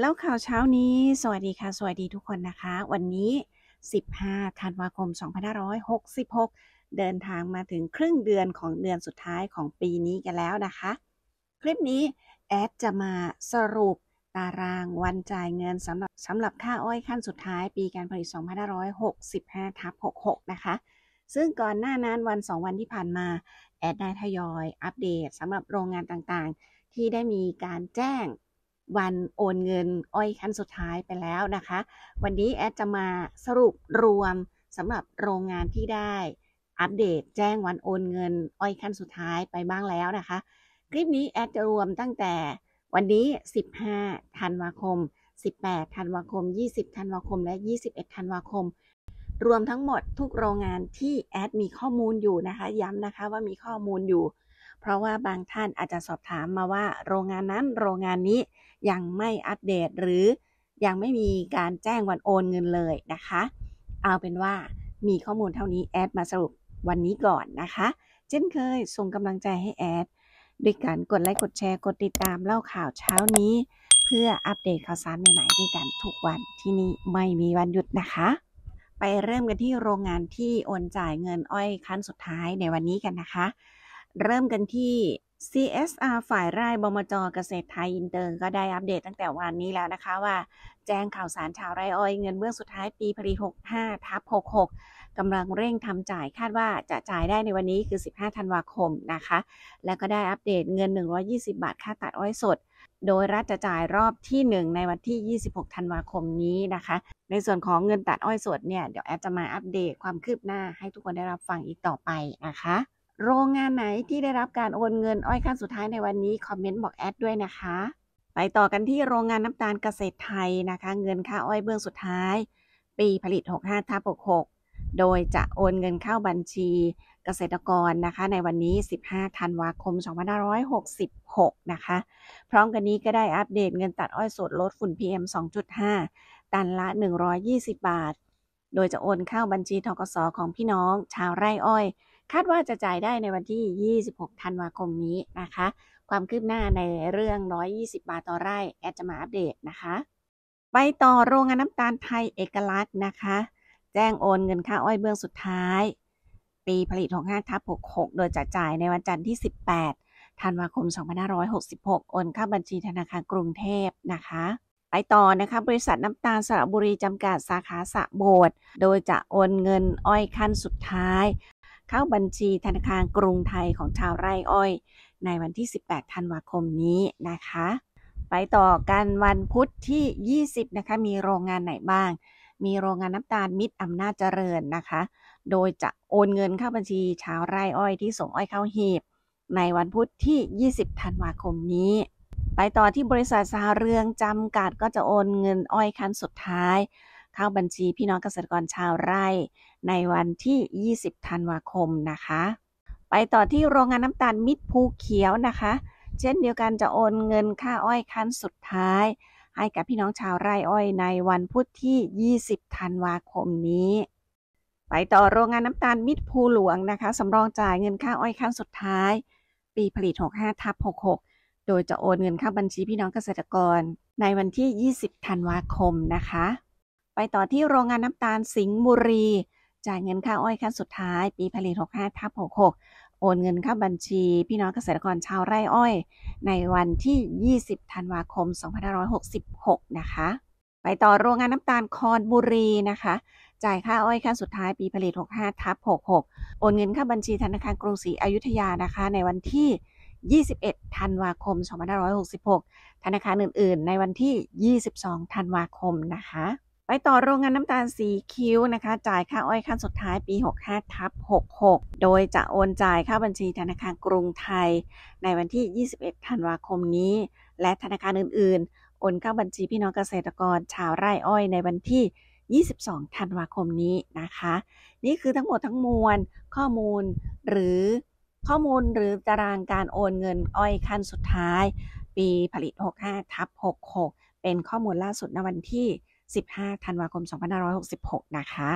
เล่าข่าวเช้านี้ สวัสดีค่ะ สวัสดีทุกคนนะคะ วันนี้ 15ธันวาคม2566 เดินทางมาถึงครึ่งเดือนของเดือนสุดท้ายของปีนี้กันแล้วนะคะ คลิปนี้แอดจะมาสรุปตารางวันจ่ายเงินสำหรับสำหรับค่าอ้อยขั้นสุดท้าย ปีการผลิต2565ทับ66 นะคะ ซึ่งก่อนหน้านั้นวัน2วันที่ผ่านมา แอดได้ทยอยอัปเดตสำหรับโรงงานต่างๆ ที่ได้มีการแจ้งวันโอนเงินอ้อยขั้นสุดท้ายไปแล้วนะคะ วันนี้แอดจะมาสรุปรวมสำหรับโรงงานที่ได้อัปเดตแจ้งวันโอนเงินอ้อยขั้นสุดท้ายไปบ้างแล้วนะคะ คลิปนี้แอดจะรวมตั้งแต่วันนี้ 15ธันวาคม 18ธันวาคม 20ธันวาคมและ 21ธันวาคม รวมทั้งหมดทุกโรงงานที่แอดมีข้อมูลอยู่นะคะ ย้ำนะคะว่ามีข้อมูลอยู่เพราะว่าบางท่านอาจจะสอบถามมาว่าโรงงานนั้นโรงงานนี้ยังไม่อัปเดตหรือยังไม่มีการแจ้งวันโอนเงินเลยนะคะ เอาเป็นว่ามีข้อมูลเท่านี้แอด มาสรุปวันนี้ก่อนนะคะเช่นเคยส่งกำลังใจให้แอดด้วยการกดไลค์กดแชร์กดติดตามเล่าข่าวเช้านี้ เพื่ออัปเดตข่าวสารใหม่ๆด้วยกันทุกวันที่นี่ไม่มีวันหยุดนะคะ ไปเริ่มกันที่โรงงานที่โอนจ่ายเงินอ้อยคั้นสุดท้ายในวันนี้กันนะคะเริ่มกันที่ CSR ฝ่ายไร่บมจ เกษตรไทยอินเตอร์ ก็ได้อัปเดตตั้งแต่วันนี้แล้วนะคะว่า แจ้งข่าวสารชาวไร่อ้อยเงินเบื้องสุดท้ายปีพรี65 ทับ 66 กำลังเร่งทำจ่ายคาดว่าจะจ่ายได้ในวันนี้คือ 15 ธันวาคมนะคะ แล้วก็ได้อัปเดตเงิน 120 บาทค่าตัดอ้อยสด โดยรัฐจะจ่ายรอบที่ 1 ในวันที่ 26 ธันวาคมนี้นะคะ ในส่วนของเงินตัดอ้อยสดเนี่ยเดี๋ยวแอปจะมาอัปเดตความคืบหน้าให้ทุกคนได้รับฟังอีกต่อไปนะคะโรงงานไหนที่ได้รับการโอนเงินอ้อยขั้นสุดท้ายในวันนี้ คอมเมนต์ บอกแอดด้วยนะคะ ไปต่อกันที่โรงงานน้ำตาลเกษตรไทยนะคะ เงินค่าอ้อยเบื้องสุดท้าย ปีผลิต 65ทับ66 โดยจะโอนเงินเข้าบัญชีเกษตรกรนะคะ ในวันนี้ 15ธันวาคม 2566 นะคะ พร้อมกันนี้ก็ได้อัปเดตเงินตัดอ้อยสดลดฝุ่น PM 2.5 ตันละ 120 บาท โดยจะโอนเข้าบัญชีทกสของพี่น้องชาวไร่อ้อยคาดว่าจะจ่ายได้ในวันที่ 26ธันวาคมนี้นะคะ ความคืบหน้าในเรื่อง 120 บาทต่อไร่ แอดจะมาอัปเดตนะคะ ไปต่อโรงงานน้ำตาลไทย เอกลักษณ์นะคะ แจ้งโอนเงินค่าอ้อยเบื้องสุดท้าย ปีผลิต65ทับ66 โดยจะจ่ายในวันจันทร์ที่ 18ธันวาคม2566 โอนเข้าบัญชีธนาคารกรุงเทพนะคะ ไปต่อ นะคะ บริษัทน้ำตาลสระบุรีจำกัดสาขาสะโบดโดยจะโอนเงินอ้อยขั้นสุดท้ายเข้าบัญชีธนาคารกรุงไทยของชาวไร่อ้อย ในวันที่ 18 ธันวาคมนี้นะคะ ไปต่อกันวันพุธที่ 20 นะคะ มีโรงงานไหนบ้าง มีโรงงานน้ำตาลมิตรอำนาจเจริญนะคะ โดยจะโอนเงินเข้าบัญชีชาวไร่อ้อยที่ส่งอ้อยเข้าหีบ ในวันพุธที่ 20 ธันวาคมนี้ ไปต่อที่บริษัทสาเรืองจำกัดก็จะโอนเงินอ้อยคันสุดท้ายเข้าบัญชีพี่น้องเกษตรกรชาวไร่ ในวันที่ 20ธันวาคมนะคะ ไปต่อที่โรงงานน้ำตาลมิตรภูเขียวนะคะ เช่นเดียวกันจะโอนเงินค่าอ้อยขั้นสุดท้าย ให้กับพี่น้องชาวไร่อ้อย ในวันพุธที่ 20ธันวาคมนี้ ไปต่อโรงงานน้ำตาลมิตรภูหลวงนะคะสำรองจ่ายเงินค่าอ้อยขั้นสุดท้าย ปีผลิต65ทับ66โดยจะโอนเงินเข้าบัญชีพี่น้องเกษตรกร ในวันที่ 20ธันวาคมนะคะไปต่อที่โรงงานน้ำตาลสิงห์บุรีจ่ายเงินค่าอ้อยขั้นสุดท้าย ปีผลิต65ทับ66โอนเงินเข้าบัญชี พี่น้องเกษตรกรชาวไร่อ้อย ในวันที่ 20ธันวาคม2566 นะคะ ไปต่อโรงงานน้ำตาลคอนบุรีนะคะ จ่ายค่าอ้อยขั้นสุดท้ายปีผลิต65ทับ66โอนเงินเข้าบัญชีธนาคารกรุงศรีอยุธยานะคะ ในวันที่ 21 ธันวาคม2566 ธนาคารอื่นๆ ในวันที่22ธันวาคมนะคะไปต่อโรงงานน้ำตาลสีคิ้วนะคะจ่ายค่าอ้อยขั้นสุดท้าย ปี65ทับ66โดยจะโอนจ่ายเข้าบัญชีธนาคารกรุงไทยในวันที่ 21ธันวาคมนี้ และธนาคารอื่นๆโอนเข้าบัญชีพี่น้องเกษตรกรชาวไร่อ้อยในวันที่ 22ธันวาคมนี้นะคะนี่คือทั้งหมดทั้งมวลข้อมูลหรือข้อมูลหรือตารางการโอนเงินอ้อยขั้นสุดท้าย ปีผลิต65ทับ66เป็นข้อมูลล่าสุดในวันที่15ธันวาคม 2566 นะคะ